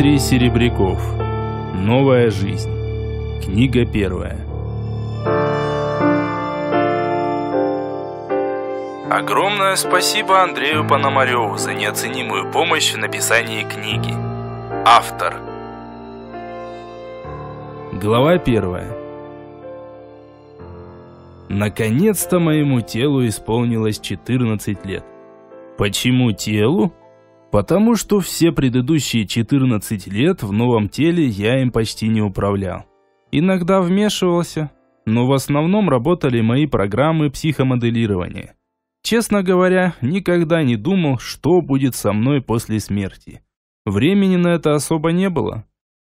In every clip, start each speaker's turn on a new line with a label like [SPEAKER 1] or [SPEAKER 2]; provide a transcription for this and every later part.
[SPEAKER 1] Дмитрий Серебряков. Новая жизнь. Книга первая. Огромное спасибо Андрею Пономареву за неоценимую помощь в написании книги. Автор. Глава первая. Наконец-то моему телу исполнилось 14 лет. Почему телу? Потому что все предыдущие 14 лет в новом теле я им почти не управлял. Иногда вмешивался, но в основном работали мои программы психомоделирования. Честно говоря, никогда не думал, что будет со мной после смерти. Времени на это особо не было.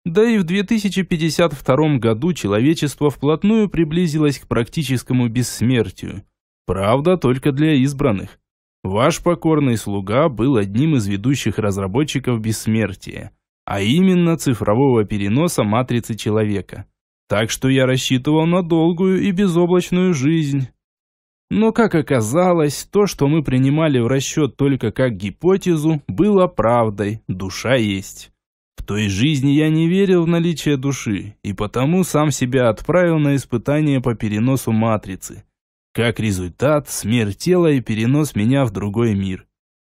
[SPEAKER 1] Да и в 2052 году человечество вплотную приблизилось к практическому бессмертию. Правда, только для избранных. Ваш покорный слуга был одним из ведущих разработчиков бессмертия, а именно цифрового переноса матрицы человека. Так что я рассчитывал на долгую и безоблачную жизнь. Но, как оказалось, то, что мы принимали в расчет только как гипотезу, было правдой, душа есть. В той жизни я не верил в наличие души, и потому сам себя отправил на испытание по переносу матрицы – как результат, смерть тела и перенос меня в другой мир.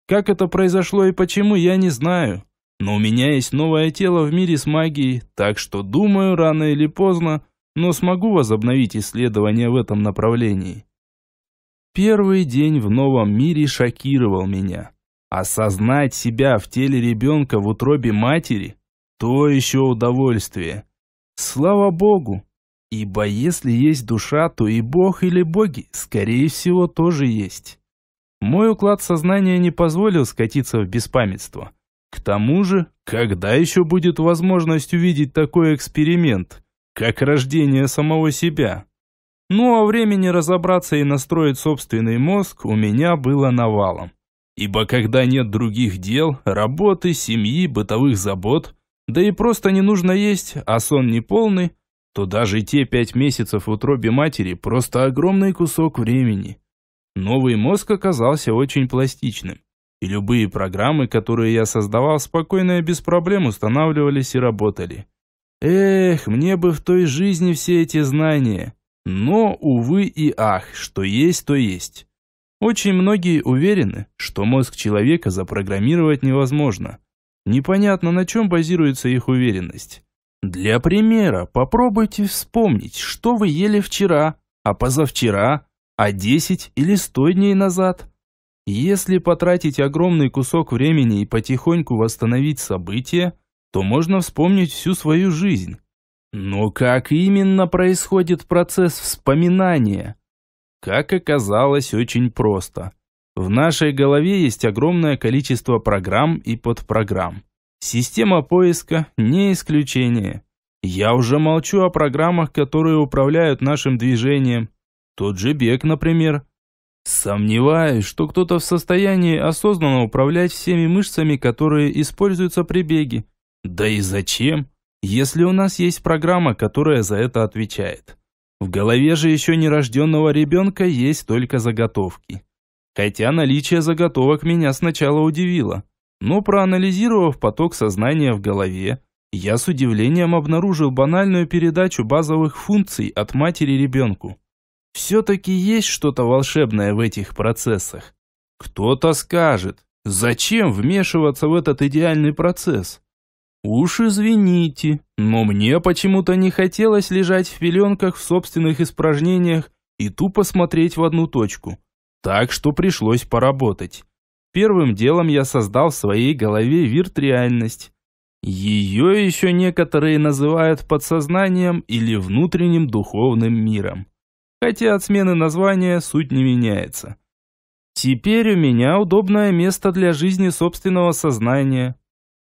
[SPEAKER 1] Как это произошло и почему, я не знаю. Но у меня есть новое тело в мире с магией, так что, думаю, рано или поздно, но смогу возобновить исследования в этом направлении. Первый день в новом мире шокировал меня. Осознать себя в теле ребенка в утробе матери – то еще удовольствие. Слава богу, Ибо если есть душа, то и Бог или боги, скорее всего, тоже есть. Мой уклад сознания не позволил скатиться в беспамятство. К тому же, когда еще будет возможность увидеть такой эксперимент, как рождение самого себя? Ну а времени разобраться и настроить собственный мозг у меня было навалом. Ибо когда нет других дел, работы, семьи, бытовых забот, да и просто не нужно есть, а сон неполный, то даже те пять месяцев в утробе матери просто огромный кусок времени. Новый мозг оказался очень пластичным, и любые программы, которые я создавал, спокойно и без проблем устанавливались и работали. Эх, мне бы в той жизни все эти знания. Но, увы и ах, что есть, то есть. Очень многие уверены, что мозг человека запрограммировать невозможно. Непонятно, на чем базируется их уверенность. Для примера попробуйте вспомнить, что вы ели вчера, а позавчера, а 10 или 100 дней назад. Если потратить огромный кусок времени и потихоньку восстановить события, то можно вспомнить всю свою жизнь. Но как именно происходит процесс вспоминания? Как оказалось, очень просто. В нашей голове есть огромное количество программ и подпрограмм. Система поиска не исключение. Я уже молчу о программах, которые управляют нашим движением. Тот же бег, например. Сомневаюсь, что кто-то в состоянии осознанно управлять всеми мышцами, которые используются при беге. Да и зачем, если у нас есть программа, которая за это отвечает? В голове же еще нерожденного ребенка есть только заготовки. Хотя наличие заготовок меня сначала удивило. Но проанализировав поток сознания в голове, я с удивлением обнаружил банальную передачу базовых функций от матери ребенку. Все-таки есть что-то волшебное в этих процессах. Кто-то скажет, зачем вмешиваться в этот идеальный процесс? Уж извините, но мне почему-то не хотелось лежать в пеленках в собственных испражнениях и тупо смотреть в одну точку. Так что пришлось поработать. Первым делом я создал в своей голове виртуальность. Ее еще некоторые называют подсознанием или внутренним духовным миром. Хотя от смены названия суть не меняется. Теперь у меня удобное место для жизни собственного сознания.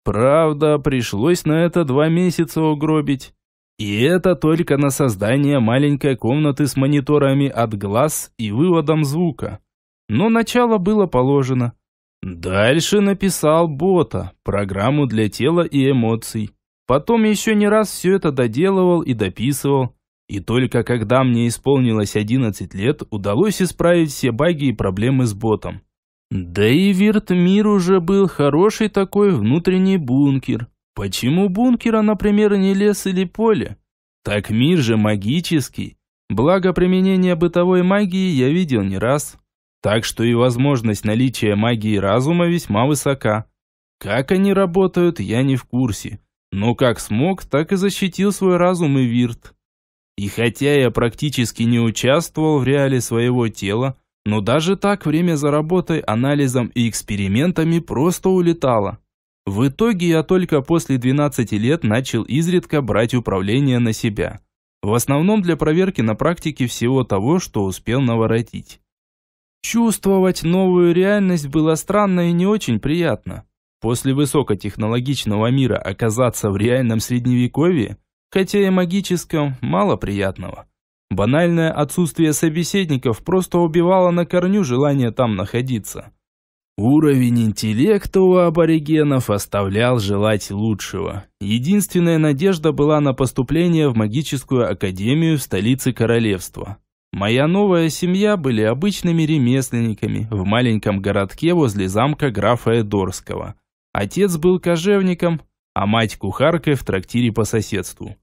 [SPEAKER 1] Правда, пришлось на это два месяца угробить. И это только на создание маленькой комнаты с мониторами от глаз и выводом звука. Но начало было положено. Дальше написал бота, программу для тела и эмоций. Потом еще не раз все это доделывал и дописывал. И только когда мне исполнилось 11 лет, удалось исправить все баги и проблемы с ботом. Да и Виртмир уже был хороший такой внутренний бункер. Почему бункера, например, не лес или поле? Так мир же магический. Благо применение бытовой магии я видел не раз. Так что и возможность наличия магии разума весьма высока. Как они работают, я не в курсе. Но как смог, так и защитил свой разум и вирт. И хотя я практически не участвовал в реале своего тела, но даже так время за работой, анализом и экспериментами просто улетало. В итоге я только после 12 лет начал изредка брать управление на себя. В основном для проверки на практике всего того, что успел наворотить. Чувствовать новую реальность было странно и не очень приятно. После высокотехнологичного мира оказаться в реальном средневековье, хотя и магическом, мало приятного. Банальное отсутствие собеседников просто убивало на корню желание там находиться. Уровень интеллекта у аборигенов оставлял желать лучшего. Единственная надежда была на поступление в магическую академию в столице королевства. Моя новая семья были обычными ремесленниками в маленьком городке возле замка графа Эдорского. Отец был кожевником, а мать кухаркой в трактире по соседству.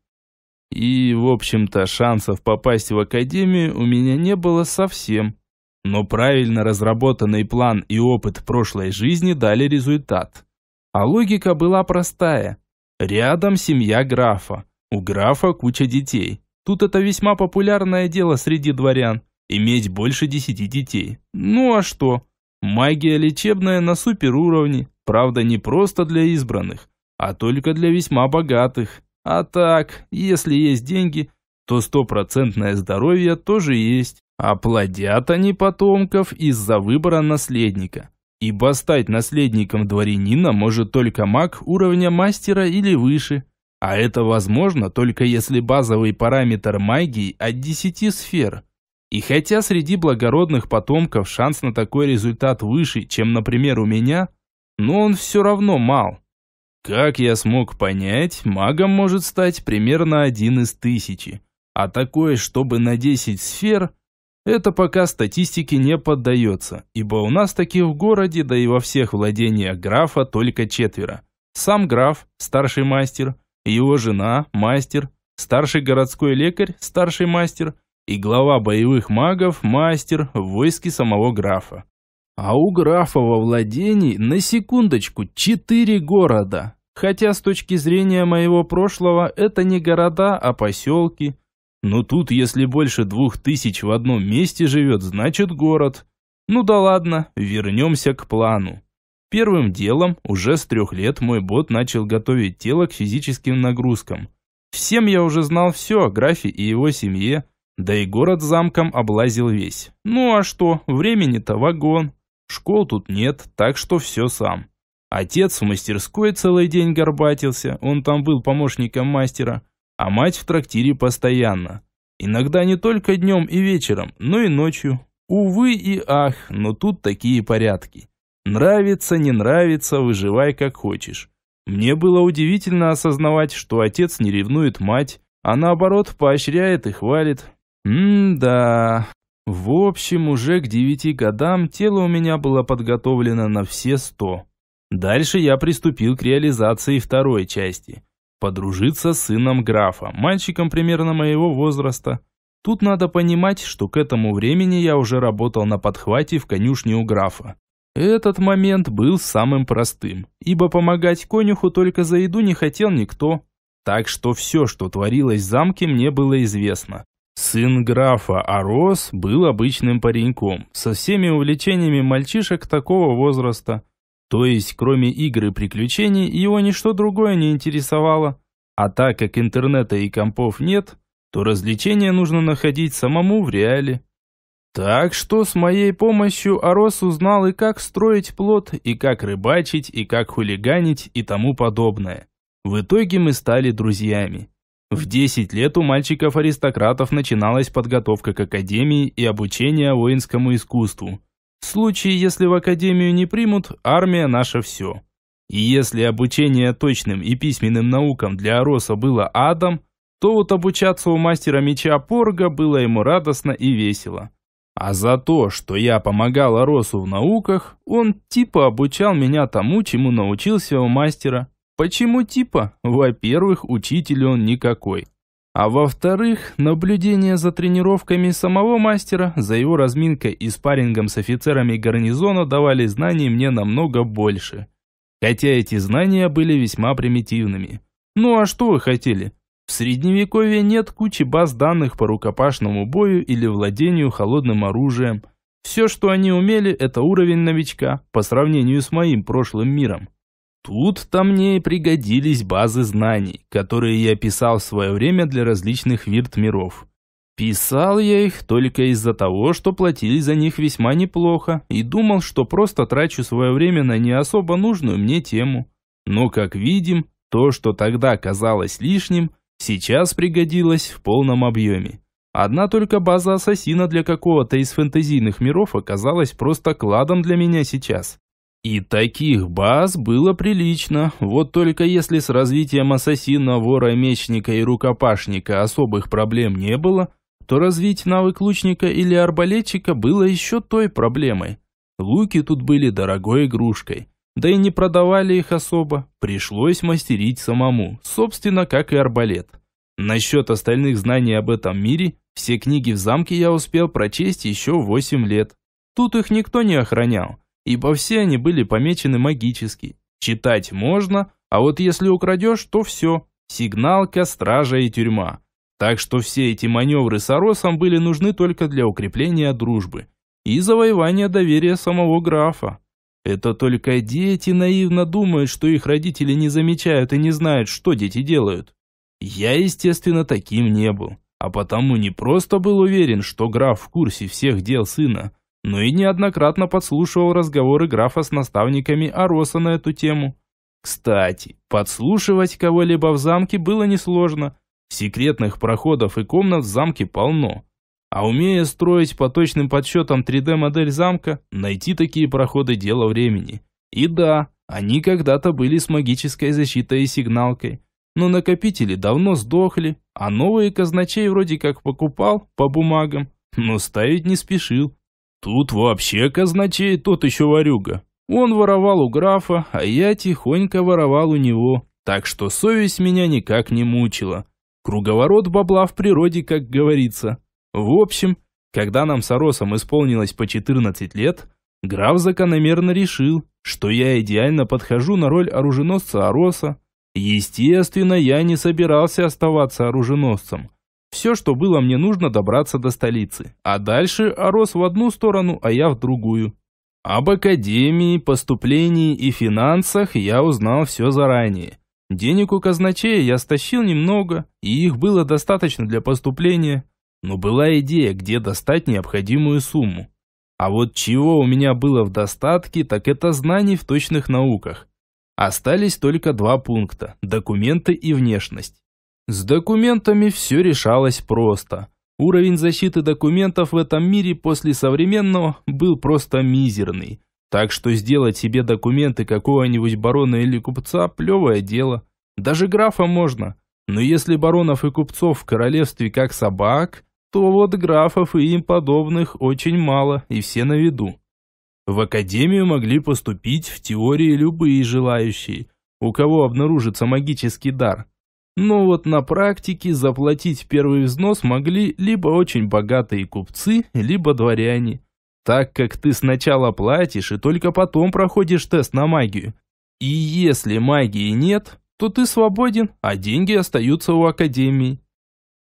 [SPEAKER 1] И, в общем-то, шансов попасть в академию у меня не было совсем. Но правильно разработанный план и опыт прошлой жизни дали результат. А логика была простая. Рядом семья графа, у графа куча детей. Тут это весьма популярное дело среди дворян – иметь больше десяти детей. Ну а что? Магия лечебная на суперуровне, правда не просто для избранных, а только для весьма богатых. А так, если есть деньги, то стопроцентное здоровье тоже есть. Оплодят а они потомков из-за выбора наследника. Ибо стать наследником дворянина может только маг уровня мастера или выше – а это возможно только если базовый параметр магии от 10 сфер. И хотя среди благородных потомков шанс на такой результат выше, чем, например, у меня, но он все равно мал. Как я смог понять, магом может стать примерно один из тысячи. А такое, чтобы на 10 сфер, это пока статистике не поддается, ибо у нас таких в городе, да и во всех владениях графа только четверо. Сам граф, старший мастер – его жена, мастер, старший городской лекарь, старший мастер и глава боевых магов, мастер в войске самого графа. А у графа во владении, на секундочку, четыре города. Хотя с точки зрения моего прошлого это не города, а поселки. Но тут, если больше двух тысяч в одном месте живет, значит город. Ну да ладно, вернемся к плану. Первым делом, уже с трех лет, мой бот начал готовить тело к физическим нагрузкам. Всем я уже знал все о графе и его семье, да и город замком облазил весь. Ну а что, времени-то вагон. Школ тут нет, так что все сам. Отец в мастерской целый день горбатился, он там был помощником мастера, а мать в трактире постоянно. Иногда не только днем и вечером, но и ночью. Увы и ах, но тут такие порядки. Нравится, не нравится, выживай как хочешь. Мне было удивительно осознавать, что отец не ревнует мать, а наоборот поощряет и хвалит. М-да. В общем, уже к девяти годам тело у меня было подготовлено на все сто. Дальше я приступил к реализации второй части. Подружиться с сыном графа, мальчиком примерно моего возраста. Тут надо понимать, что к этому времени я уже работал на подхвате в конюшне у графа. Этот момент был самым простым, ибо помогать конюху только за еду не хотел никто. Так что все, что творилось в замке, мне было известно. Сын графа Арос был обычным пареньком, со всеми увлечениями мальчишек такого возраста. То есть, кроме игры приключений, его ничто другое не интересовало. А так как интернета и компов нет, то развлечения нужно находить самому в реале. Так что с моей помощью Арос узнал и как строить плод, и как рыбачить, и как хулиганить, и тому подобное. В итоге мы стали друзьями. В 10 лет у мальчиков-аристократов начиналась подготовка к академии и обучение воинскому искусству. В случае, если в академию не примут, армия наша все. И если обучение точным и письменным наукам для Ароса было адом, то вот обучаться у мастера меча Порга было ему радостно и весело. А за то, что я помогал Росу в науках, он типа обучал меня тому, чему научился у мастера. Почему типа? Во-первых, учитель он никакой. А во-вторых, наблюдение за тренировками самого мастера, за его разминкой и спаррингом с офицерами гарнизона давали знаний мне намного больше. Хотя эти знания были весьма примитивными. Ну а что вы хотели? В средневековье нет кучи баз данных по рукопашному бою или владению холодным оружием. Все, что они умели, это уровень новичка по сравнению с моим прошлым миром. Тут-то мне и пригодились базы знаний, которые я писал в свое время для различных вирт-миров. Писал я их только из-за того, что платили за них весьма неплохо, и думал, что просто трачу свое время на не особо нужную мне тему. Но, как видим, то, что тогда казалось лишним – Сейчас пригодилась в полном объеме. Одна только база ассасина для какого-то из фэнтезийных миров оказалась просто кладом для меня сейчас. И таких баз было прилично, вот только если с развитием ассасина, вора, мечника и рукопашника особых проблем не было, то развить навык лучника или арбалетчика было еще той проблемой. Луки тут были дорогой игрушкой. Да и не продавали их особо, пришлось мастерить самому, собственно, как и арбалет. Насчет остальных знаний об этом мире, все книги в замке я успел прочесть еще 8 лет. Тут их никто не охранял, ибо все они были помечены магически. Читать можно, а вот если украдешь, то все. Сигналка, стража и тюрьма. Так что все эти маневры с Оросом были нужны только для укрепления дружбы и завоевания доверия самого графа. Это только дети наивно думают, что их родители не замечают и не знают, что дети делают. Я, естественно, таким не был, а потому не просто был уверен, что граф в курсе всех дел сына, но и неоднократно подслушивал разговоры графа с наставниками Ароса на эту тему. Кстати, подслушивать кого-либо в замке было несложно. Секретных проходов и комнат в замке полно. А умея строить по точным подсчетам 3D-модель замка, найти такие проходы – дело времени. И да, они когда-то были с магической защитой и сигналкой. Но накопители давно сдохли, а новые казначей вроде как покупал по бумагам, но ставить не спешил. Тут вообще казначей тот еще ворюга. Он воровал у графа, а я тихонько воровал у него, так что совесть меня никак не мучила. Круговорот бабла в природе, как говорится. В общем, когда нам с Аросом исполнилось по 14 лет, граф закономерно решил, что я идеально подхожу на роль оруженосца Ароса. Естественно, я не собирался оставаться оруженосцем. Все, что было мне нужно, добраться до столицы. А дальше Арос в одну сторону, а я в другую. Об академии, поступлении и финансах я узнал все заранее. Денег у казначея я стащил немного, и их было достаточно для поступления – но была идея, где достать необходимую сумму. А вот чего у меня было в достатке, так это знаний в точных науках. Остались только два пункта – документы и внешность. С документами все решалось просто. Уровень защиты документов в этом мире после современного был просто мизерный. Так что сделать себе документы какого-нибудь барона или купца – плевое дело. Даже графа можно. Но если баронов и купцов в королевстве как собак, то вот графов и им подобных очень мало, и все на виду. В академию могли поступить в теории любые желающие, у кого обнаружится магический дар. Но вот на практике заплатить первый взнос могли либо очень богатые купцы, либо дворяне. Так как ты сначала платишь и только потом проходишь тест на магию. И если магии нет, то ты свободен, а деньги остаются у академии.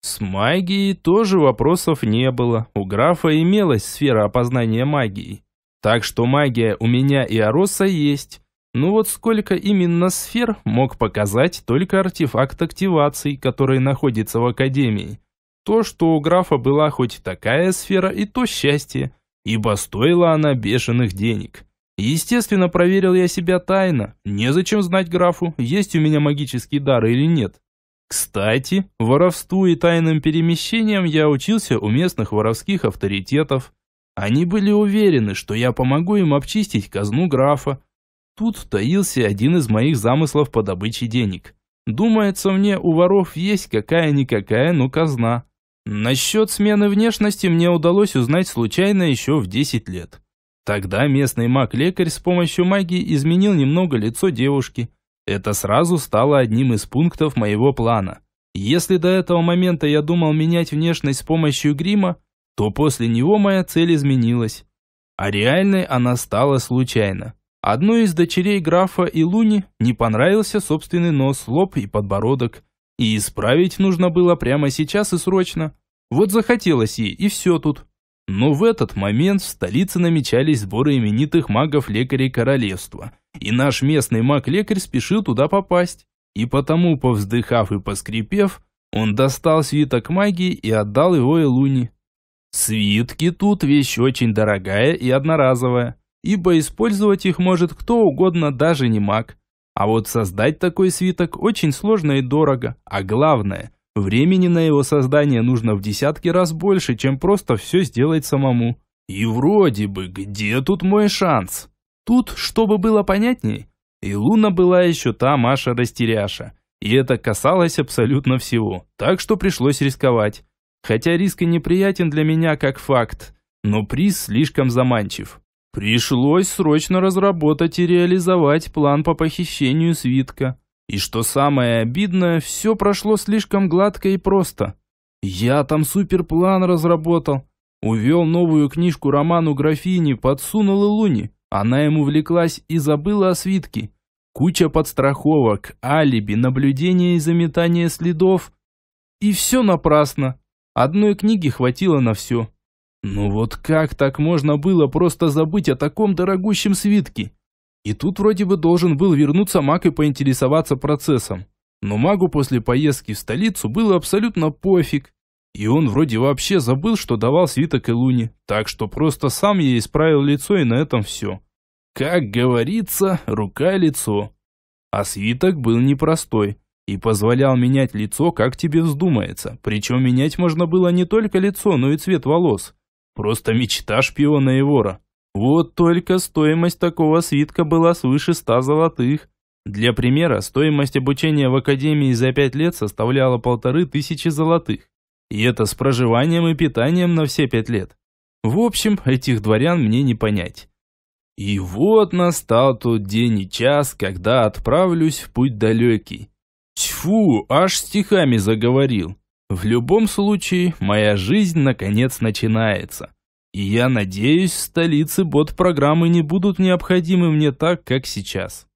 [SPEAKER 1] С магией тоже вопросов не было. У графа имелась сфера опознания магии. Так что магия у меня и Ароса есть. Ну вот сколько именно сфер мог показать только артефакт активации, который находится в Академии. То, что у графа была хоть такая сфера, и то счастье, ибо стоила она бешеных денег. Естественно, проверил я себя тайно. Незачем знать графу, есть у меня магические дары или нет. Кстати, воровству и тайным перемещениям я учился у местных воровских авторитетов. Они были уверены, что я помогу им обчистить казну графа. Тут таился один из моих замыслов по добыче денег. Думается мне, у воров есть какая-никакая, но ну, казна. Насчет смены внешности мне удалось узнать случайно еще в 10 лет. Тогда местный маг-лекарь с помощью магии изменил немного лицо девушки – это сразу стало одним из пунктов моего плана. Если до этого момента я думал менять внешность с помощью грима, то после него моя цель изменилась. А реальной она стала случайно. Одной из дочерей графа и Луни не понравился собственный нос, лоб и подбородок. И исправить нужно было прямо сейчас и срочно. Вот захотелось ей, и все тут. Но в этот момент в столице намечались сборы именитых магов-лекарей королевства, и наш местный маг-лекарь спешил туда попасть. И потому, повздыхав и поскрипев, он достал свиток магии и отдал его Элуни. Свитки тут вещь очень дорогая и одноразовая, ибо использовать их может кто угодно, даже не маг. А вот создать такой свиток очень сложно и дорого, а главное, Времени на его создание нужно в десятки раз больше, чем просто все сделать самому. И вроде бы, где тут мой шанс? Тут, чтобы было понятней, и Луна была еще та Маша-растеряша. И это касалось абсолютно всего, так что пришлось рисковать. Хотя риск и неприятен для меня как факт, но приз слишком заманчив. Пришлось срочно разработать и реализовать план по похищению свитка. И что самое обидное, все прошло слишком гладко и просто. Я там суперплан разработал. Увел новую книжку роману графини, подсунул и Луни. Она ему влеклась и забыла о свитке. Куча подстраховок, алиби, наблюдения и заметания следов. И все напрасно. Одной книги хватило на все. Ну вот как так можно было просто забыть о таком дорогущем свитке? И тут вроде бы должен был вернуться маг и поинтересоваться процессом. Но магу после поездки в столицу было абсолютно пофиг. И он вроде вообще забыл, что давал свиток Элуне, так что просто сам ей исправил лицо и на этом все. Как говорится, рука и лицо. А свиток был непростой и позволял менять лицо, как тебе вздумается. Причем менять можно было не только лицо, но и цвет волос. Просто мечта шпиона Евора. Вот только стоимость такого свитка была свыше ста золотых. Для примера, стоимость обучения в академии за пять лет составляла полторы тысячи золотых. И это с проживанием и питанием на все пять лет. В общем, этих дворян мне не понять. И вот настал тот день и час, когда отправлюсь в путь далекий. Тьфу, аж стихами заговорил. В любом случае, моя жизнь наконец начинается. И я надеюсь, в столице бот-программы не будут необходимы мне так, как сейчас.